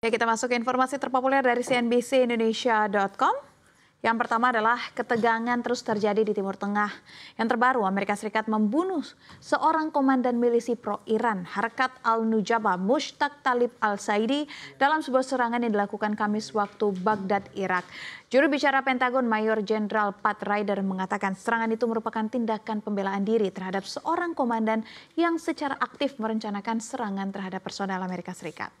Ya, kita masuk ke informasi terpopuler dari CNBC Indonesia.com. Yang pertama adalah ketegangan terus terjadi di Timur Tengah. Yang terbaru, Amerika Serikat membunuh seorang komandan milisi pro-Iran, Harkat Al-Nujaba Mushtaq Talib Al-Saidi dalam sebuah serangan yang dilakukan Kamis waktu Baghdad, Irak. Juru bicara Pentagon Mayor Jenderal Pat Ryder mengatakan serangan itu merupakan tindakan pembelaan diri terhadap seorang komandan yang secara aktif merencanakan serangan terhadap personel Amerika Serikat.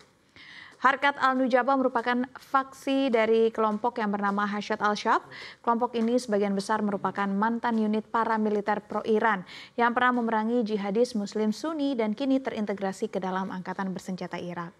Harkat Al-Nujaba merupakan faksi dari kelompok yang bernama Hashad Al-Shab. Kelompok ini sebagian besar merupakan mantan unit paramiliter pro-Iran yang pernah memerangi jihadis muslim Sunni dan kini terintegrasi ke dalam Angkatan Bersenjata Irak.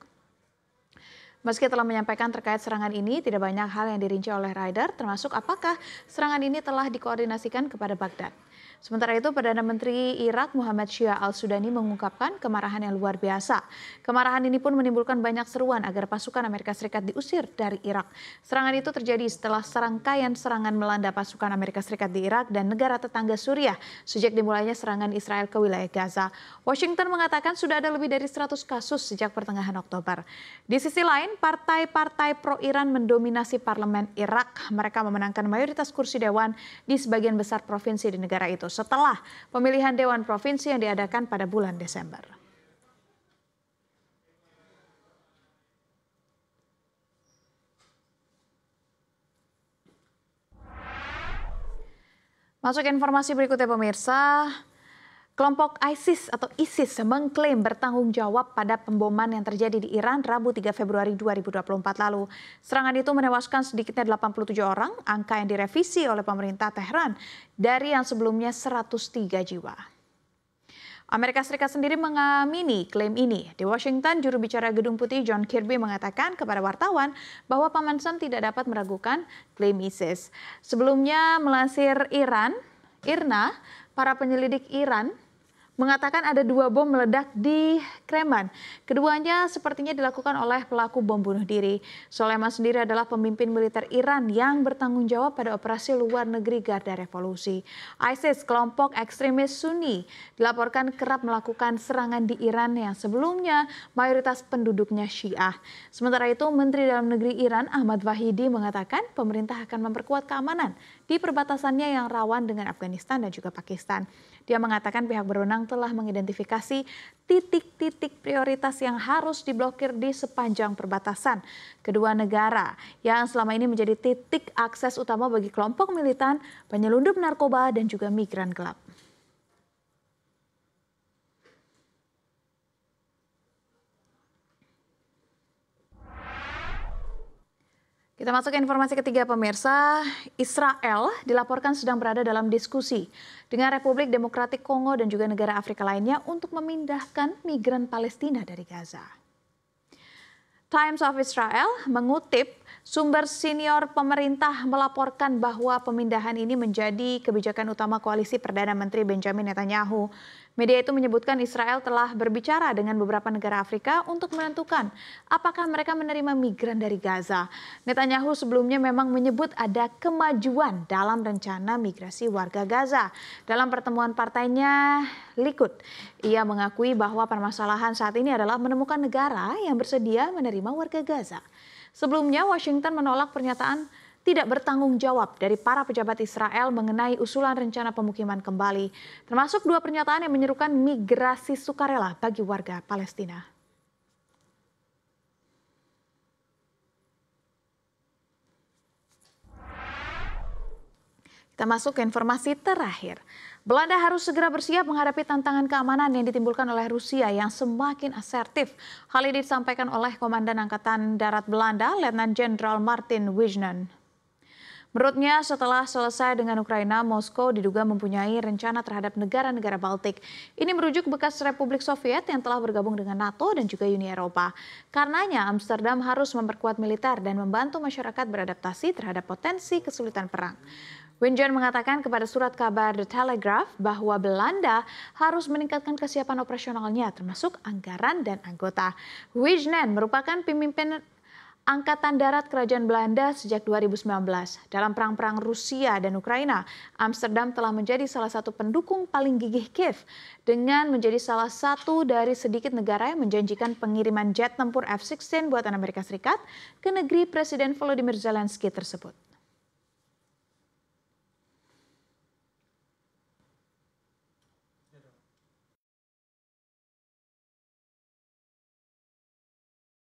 Meski telah menyampaikan terkait serangan ini, tidak banyak hal yang dirinci oleh Ryder, termasuk apakah serangan ini telah dikoordinasikan kepada Baghdad. Sementara itu, Perdana Menteri Irak Muhammad Shia al-Sudani mengungkapkan kemarahan yang luar biasa. Kemarahan ini pun menimbulkan banyak seruan agar pasukan Amerika Serikat diusir dari Irak. Serangan itu terjadi setelah serangkaian serangan melanda pasukan Amerika Serikat di Irak dan negara tetangga Suriah sejak dimulainya serangan Israel ke wilayah Gaza. Washington mengatakan sudah ada lebih dari 100 kasus sejak pertengahan Oktober. Di sisi lain, partai-partai pro-Iran mendominasi parlemen Irak. Mereka memenangkan mayoritas kursi dewan di sebagian besar provinsi di negara itu setelah pemilihan Dewan Provinsi yang diadakan pada bulan Desember. Masuk informasi berikutnya pemirsa, Kelompok ISIS atau ISIS mengklaim bertanggung jawab pada pemboman yang terjadi di Iran Rabu 3 Februari 2024 lalu. Serangan itu menewaskan sedikitnya 87 orang, angka yang direvisi oleh pemerintah Tehran dari yang sebelumnya 103 jiwa. Amerika Serikat sendiri mengamini klaim ini. Di Washington, juru bicara Gedung Putih John Kirby mengatakan kepada wartawan bahwa Paman Sam tidak dapat meragukan klaim ISIS. Sebelumnya melansir Iran, Irna, para penyelidik Iran mengatakan ada dua bom meledak di Kreman. Keduanya sepertinya dilakukan oleh pelaku bom bunuh diri. Soleman sendiri adalah pemimpin militer Iran yang bertanggung jawab pada operasi luar negeri Garda Revolusi. ISIS, kelompok ekstremis Sunni, dilaporkan kerap melakukan serangan di Iran yang sebelumnya mayoritas penduduknya Syiah. Sementara itu, Menteri Dalam Negeri Iran Ahmad Wahidi mengatakan pemerintah akan memperkuat keamanan di perbatasannya yang rawan dengan Afghanistan dan juga Pakistan. Dia mengatakan pihak berwenang telah mengidentifikasi titik-titik prioritas yang harus diblokir di sepanjang perbatasan kedua negara yang selama ini menjadi titik akses utama bagi kelompok militan, penyelundup narkoba, dan juga migran gelap. Kita masuk ke informasi ketiga pemirsa, Israel dilaporkan sedang berada dalam diskusi dengan Republik Demokratik Kongo dan juga negara Afrika lainnya untuk memindahkan migran Palestina dari Gaza. Times of Israel mengutip Sumber senior pemerintah melaporkan bahwa pemindahan ini menjadi kebijakan utama koalisi Perdana Menteri Benjamin Netanyahu. Media itu menyebutkan Israel telah berbicara dengan beberapa negara Afrika untuk menentukan apakah mereka menerima migran dari Gaza. Netanyahu sebelumnya memang menyebut ada kemajuan dalam rencana migrasi warga Gaza. Dalam pertemuan partainya Likud, ia mengakui bahwa permasalahan saat ini adalah menemukan negara yang bersedia menerima warga Gaza. Sebelumnya, Washington menolak pernyataan tidak bertanggung jawab dari para pejabat Israel mengenai usulan rencana pemukiman kembali, termasuk dua pernyataan yang menyerukan migrasi sukarela bagi warga Palestina. Kita masuk ke informasi terakhir. Belanda harus segera bersiap menghadapi tantangan keamanan yang ditimbulkan oleh Rusia yang semakin asertif. Hal ini disampaikan oleh Komandan Angkatan Darat Belanda, Letnan Jenderal Martin Wijnen. Menurutnya, setelah selesai dengan Ukraina, Moskow diduga mempunyai rencana terhadap negara-negara Baltik. Ini merujuk bekas Republik Soviet yang telah bergabung dengan NATO dan juga Uni Eropa. Karenanya, Amsterdam harus memperkuat militer dan membantu masyarakat beradaptasi terhadap potensi kesulitan perang. Winjen mengatakan kepada surat kabar The Telegraph bahwa Belanda harus meningkatkan kesiapan operasionalnya termasuk anggaran dan anggota. Wijnen merupakan pemimpin Angkatan Darat Kerajaan Belanda sejak 2019. Dalam perang-perang Rusia dan Ukraina, Amsterdam telah menjadi salah satu pendukung paling gigih Kiev dengan menjadi salah satu dari sedikit negara yang menjanjikan pengiriman jet tempur F-16 buatan Amerika Serikat ke negeri Presiden Volodymyr Zelensky tersebut.